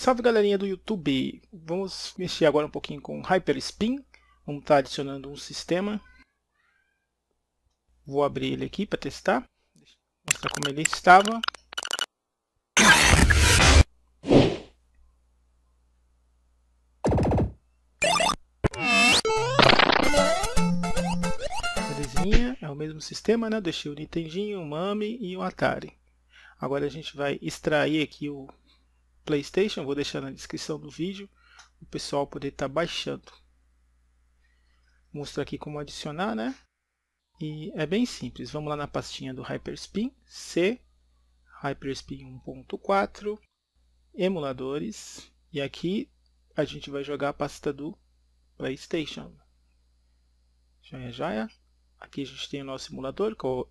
Salve galerinha do YouTube! Vamos mexer agora um pouquinho com Hyperspin. Vamos estar tá adicionando um sistema. Vou abrir ele aqui para testar. Mostrar como ele estava. Belezinha, é o mesmo sistema, né? Deixei o Nintendinho, o Mami e o Atari. Agora a gente vai extrair aqui o PlayStation, vou deixar na descrição do vídeo, o pessoal poder estar tá baixando. Mostra aqui como adicionar, né? E é bem simples, vamos lá na pastinha do Hyperspin, C, Hyperspin 1.4, emuladores, e aqui a gente vai jogar a pasta do PlayStation. Joia, joia. Aqui a gente tem o nosso emulador, que é o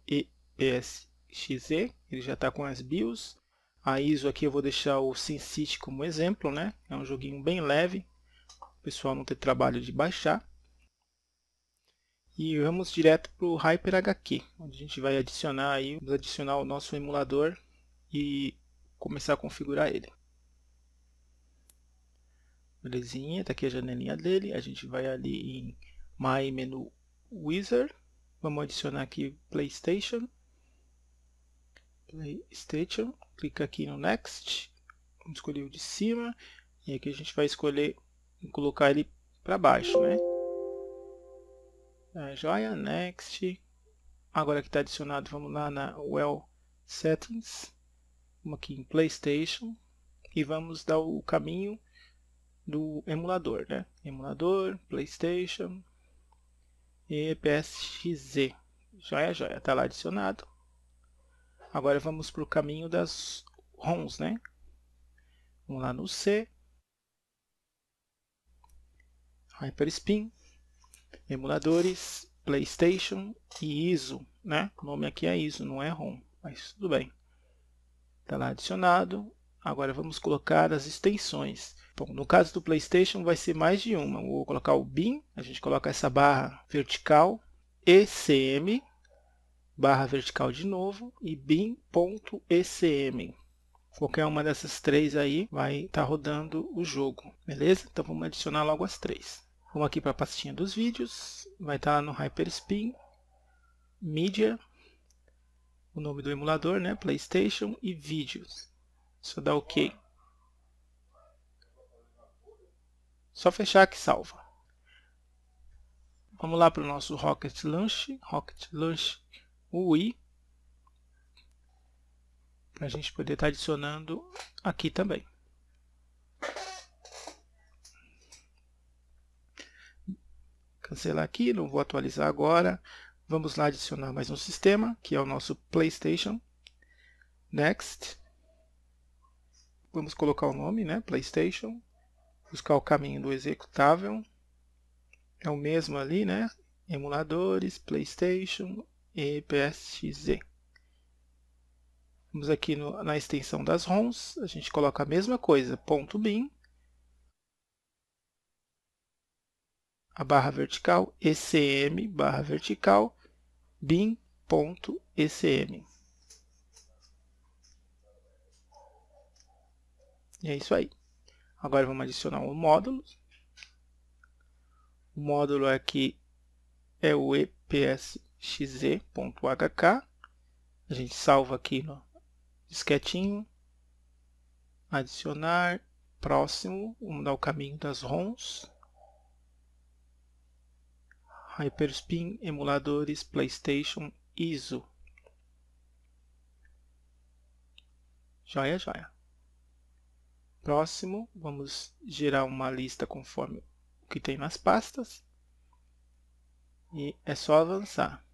ESXE, ele já está com as BIOS, a ISO aqui eu vou deixar o SimCity como exemplo, né? É um joguinho bem leve, o pessoal não ter trabalho de baixar. E vamos direto para o HyperHQ, onde a gente vai adicionar aí, vamos adicionar o nosso emulador e começar a configurar ele. Belezinha, tá aqui a janelinha dele, a gente vai ali em My Menu Wizard, vamos adicionar aqui PlayStation PlayStation, clica aqui no Next, vamos escolher o de cima, e aqui a gente vai escolher colocar ele para baixo, né? A joia, Next, agora que está adicionado, vamos lá na Well Settings, vamos aqui em PlayStation, e vamos dar o caminho do emulador, né? Emulador, PlayStation e PSXZ. Joia, joia, está lá adicionado. Agora vamos para o caminho das ROMs, né? Vamos lá no C. Hyperspin, emuladores, PlayStation e ISO, né? O nome aqui é ISO, não é ROM, mas tudo bem. Está lá adicionado. Agora vamos colocar as extensões. Bom, no caso do PlayStation vai ser mais de uma. Vou colocar o BIM, a gente coloca essa barra vertical, ECM, barra vertical de novo e bin.ecm. Qualquer uma dessas três aí vai estar tá rodando o jogo, beleza? Então vamos adicionar logo as três. Vamos aqui para a pastinha dos vídeos, vai estar tá no Hyperspin, Media, o nome do emulador, né? PlayStation e vídeos. Só dá OK. Só fechar que salva. Vamos lá para o nosso Rocket Launch, Rocket Launch o i para a gente poder estar tá adicionando aqui também. Cancelar aqui, não vou atualizar agora. Vamos lá adicionar mais um sistema, que é o nosso PlayStation. Next. Vamos colocar o nome, né? PlayStation. Buscar o caminho do executável. É o mesmo ali, né? Emuladores, PlayStation, EPSXZ. Vamos aqui no, na extensão das ROMs, a gente coloca a mesma coisa, ponto .bin, a barra vertical, ECM, barra vertical, bin.ecm. E é isso aí. Agora vamos adicionar um módulo. O módulo aqui é o EPS xz.hk. A gente salva aqui no disquetinho. Adicionar. Próximo. Vamos dar o caminho das ROMs. Hyperspin, emuladores, PlayStation, ISO. Joia, joia. Próximo, vamos gerar uma lista conforme o que tem nas pastas. E é só avançar.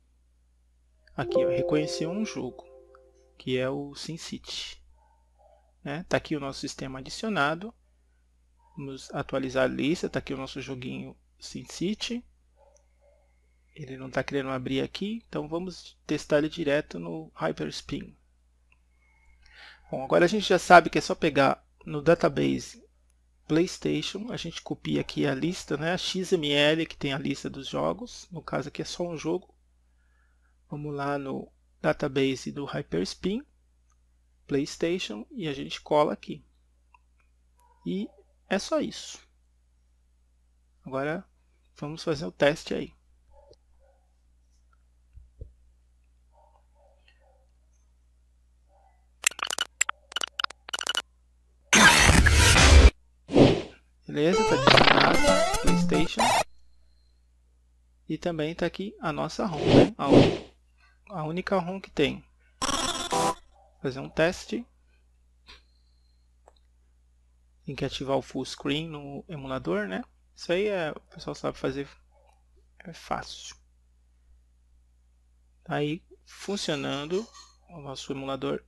Aqui, ó, um jogo, que é o SimCity. Né? Tá aqui o nosso sistema adicionado. Vamos atualizar a lista, tá aqui o nosso joguinho SimCity. Ele não está querendo abrir aqui, então vamos testar ele direto no Hyperspin. Bom, agora a gente já sabe que é só pegar no database PlayStation, a gente copia aqui a lista, né, a XML que tem a lista dos jogos, no caso aqui é só um jogo, Vamos lá no database do Hyperspin, PlayStation, e a gente cola aqui. E é só isso. Agora vamos fazer o teste aí. Beleza, está adicionado PlayStation. E também está aqui a nossa ROM, né? a única ROM que tem. Fazer um teste. Tem que ativar o full screen no emulador, né? Isso aí é, o pessoal sabe fazer, é fácil. Tá aí funcionando o nosso emulador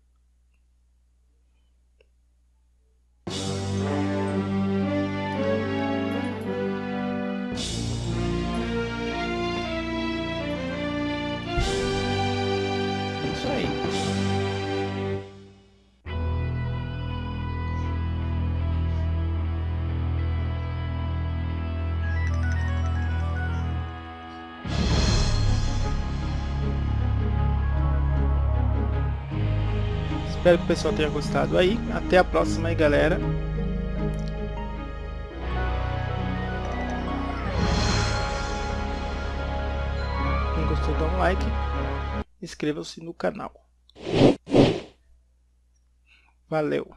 Espero que o pessoal tenha gostado aí. Até a próxima aí, galera. Quem gostou, dá um like. Inscreva-se no canal. Valeu!